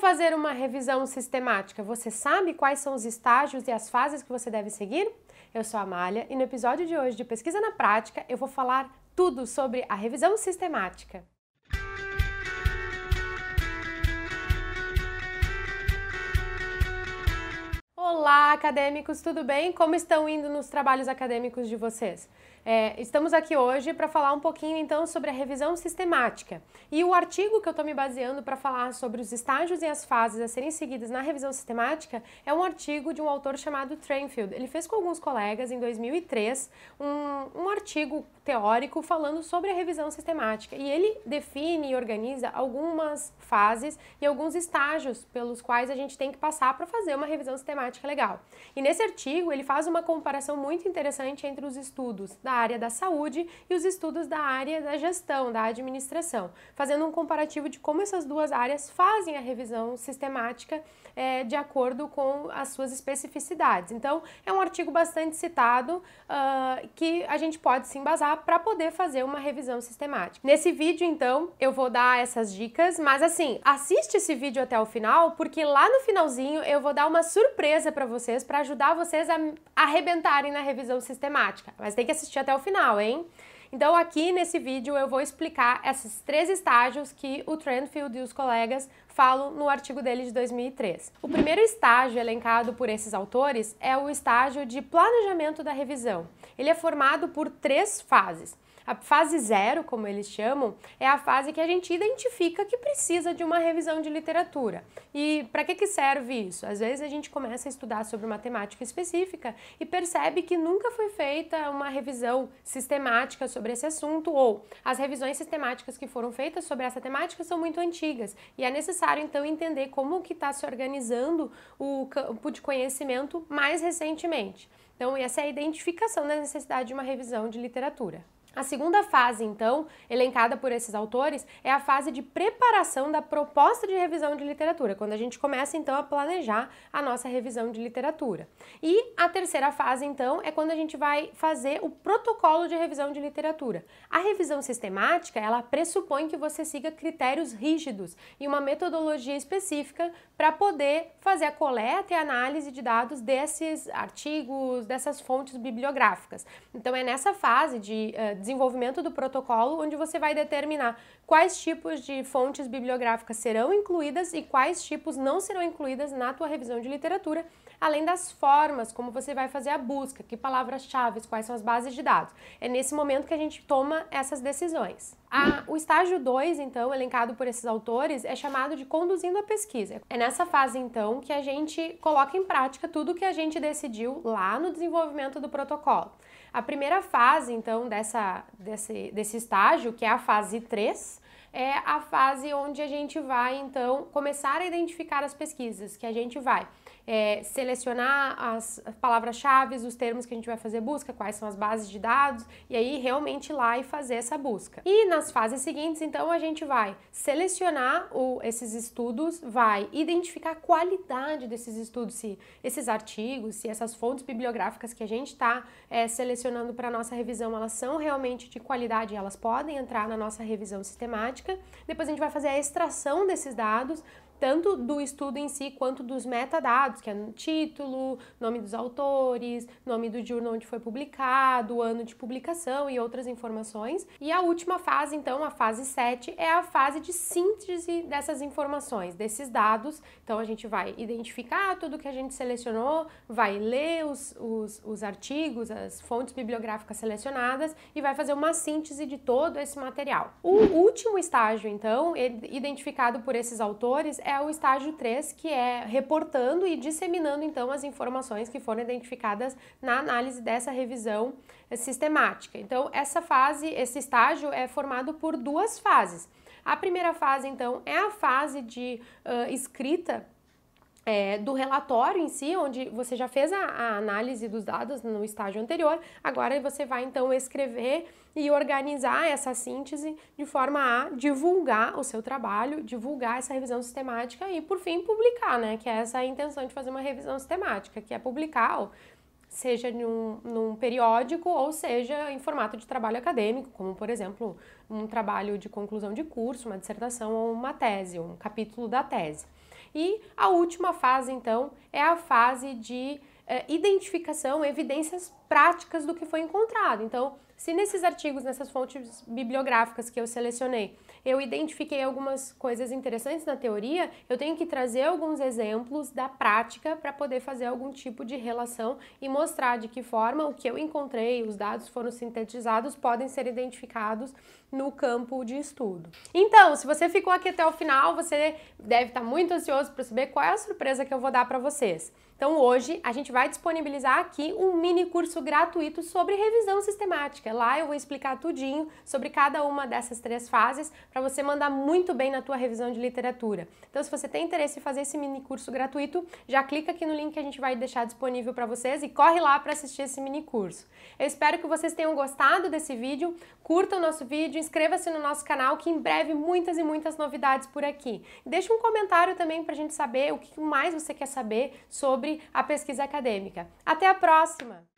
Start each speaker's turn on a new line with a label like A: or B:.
A: Como fazer uma revisão sistemática? Você sabe quais são os estágios e as fases que você deve seguir? Eu sou a Amália e no episódio de hoje de Pesquisa na Prática eu vou falar tudo sobre a revisão sistemática. Olá, acadêmicos, tudo bem? Como estão indo nos trabalhos acadêmicos de vocês? É, estamos aqui hoje para falar um pouquinho então sobre a revisão sistemática. E o artigo que eu estou me baseando para falar sobre os estágios e as fases a serem seguidas na revisão sistemática é um artigo de um autor chamado Trainfield. Ele fez com alguns colegas em 2003 um, um artigo teórico falando sobre a revisão sistemática. E ele define e organiza algumas fases e alguns estágios pelos quais a gente tem que passar para fazer uma revisão sistemática legal. E nesse artigo, ele faz uma comparação muito interessante entre os estudos da área da saúde e os estudos da área da gestão, da administração, fazendo um comparativo de como essas duas áreas fazem a revisão sistemática é, de acordo com as suas especificidades. Então, é um artigo bastante citado uh, que a gente pode se embasar para poder fazer uma revisão sistemática. Nesse vídeo, então, eu vou dar essas dicas, mas assim, assiste esse vídeo até o final, porque lá no finalzinho eu vou dar uma surpresa para vocês para ajudar vocês a arrebentarem na revisão sistemática. Mas tem que assistir até o final, hein? Então aqui nesse vídeo eu vou explicar esses três estágios que o Trendfield e os colegas falam no artigo dele de 2003. O primeiro estágio elencado por esses autores é o estágio de planejamento da revisão. Ele é formado por três fases. A fase zero, como eles chamam, é a fase que a gente identifica que precisa de uma revisão de literatura. E para que, que serve isso? Às vezes a gente começa a estudar sobre uma temática específica e percebe que nunca foi feita uma revisão sistemática sobre esse assunto ou as revisões sistemáticas que foram feitas sobre essa temática são muito antigas e é necessário então entender como que está se organizando o campo de conhecimento mais recentemente. Então, essa é a identificação da necessidade de uma revisão de literatura. A segunda fase, então, elencada por esses autores, é a fase de preparação da proposta de revisão de literatura, quando a gente começa então a planejar a nossa revisão de literatura. E a terceira fase, então, é quando a gente vai fazer o protocolo de revisão de literatura. A revisão sistemática, ela pressupõe que você siga critérios rígidos e uma metodologia específica para poder fazer a coleta e análise de dados desses artigos, dessas fontes bibliográficas. Então é nessa fase de uh, desenvolvimento do protocolo, onde você vai determinar quais tipos de fontes bibliográficas serão incluídas e quais tipos não serão incluídas na tua revisão de literatura além das formas como você vai fazer a busca, que palavras-chave, quais são as bases de dados. É nesse momento que a gente toma essas decisões. A, o estágio 2, então, elencado por esses autores, é chamado de conduzindo a pesquisa. É nessa fase, então, que a gente coloca em prática tudo o que a gente decidiu lá no desenvolvimento do protocolo. A primeira fase, então, dessa, desse, desse estágio, que é a fase 3, é a fase onde a gente vai, então, começar a identificar as pesquisas, que a gente vai é, selecionar as palavras-chave, os termos que a gente vai fazer busca, quais são as bases de dados, e aí realmente ir lá e fazer essa busca. E nas fases seguintes, então, a gente vai selecionar o, esses estudos, vai identificar a qualidade desses estudos, se esses artigos, se essas fontes bibliográficas que a gente está é, selecionando para nossa revisão, elas são realmente de qualidade, elas podem entrar na nossa revisão sistemática. Depois a gente vai fazer a extração desses dados tanto do estudo em si quanto dos metadados, que é título, nome dos autores, nome do journal onde foi publicado, ano de publicação e outras informações. E a última fase, então, a fase 7, é a fase de síntese dessas informações, desses dados. Então a gente vai identificar tudo que a gente selecionou, vai ler os, os, os artigos, as fontes bibliográficas selecionadas e vai fazer uma síntese de todo esse material. O último estágio, então, identificado por esses autores, é o estágio 3, que é reportando e disseminando então as informações que foram identificadas na análise dessa revisão eh, sistemática. Então, essa fase, esse estágio é formado por duas fases. A primeira fase, então, é a fase de uh, escrita é, do relatório em si, onde você já fez a, a, análise dos dados no estágio anterior, agora você vai então escrever e organizar essa síntese de forma a divulgar o seu trabalho, divulgar essa revisão sistemática e, por fim, publicar, né? Que é essa a intenção de fazer uma revisão sistemática, que é publicar. seja num, num, periódico ou seja em formato de trabalho acadêmico, como por exemplo um trabalho de conclusão de curso, uma dissertação ou uma tese, um capítulo da tese. E a última fase, então, é a fase de eh, identificação, evidências práticas do que foi encontrado. Então, se nesses artigos, nessas fontes bibliográficas que eu selecionei, eu identifiquei algumas coisas interessantes na teoria, eu tenho que trazer alguns exemplos da prática para poder fazer algum tipo de relação e mostrar de que forma o que eu encontrei, os dados foram sintetizados, podem ser identificados no campo de estudo. Então, se você ficou aqui até o final, você deve estar tá muito ansioso para saber qual é a surpresa que eu vou dar para vocês. Então hoje a gente vai disponibilizar aqui um mini curso gratuito sobre revisão sistemática. Lá eu vou explicar tudinho sobre cada uma dessas três fases para você mandar muito bem na tua revisão de literatura. Então se você tem interesse em fazer esse mini curso gratuito, já clica aqui no link que a gente vai deixar disponível para vocês e corre lá para assistir esse mini curso. Eu espero que vocês tenham gostado desse vídeo, curta o nosso vídeo, inscreva-se no nosso canal que em breve muitas e muitas novidades por aqui. Deixa um comentário também para a gente saber o que mais você quer saber sobre sobre a pesquisa acadêmica. Até a próxima!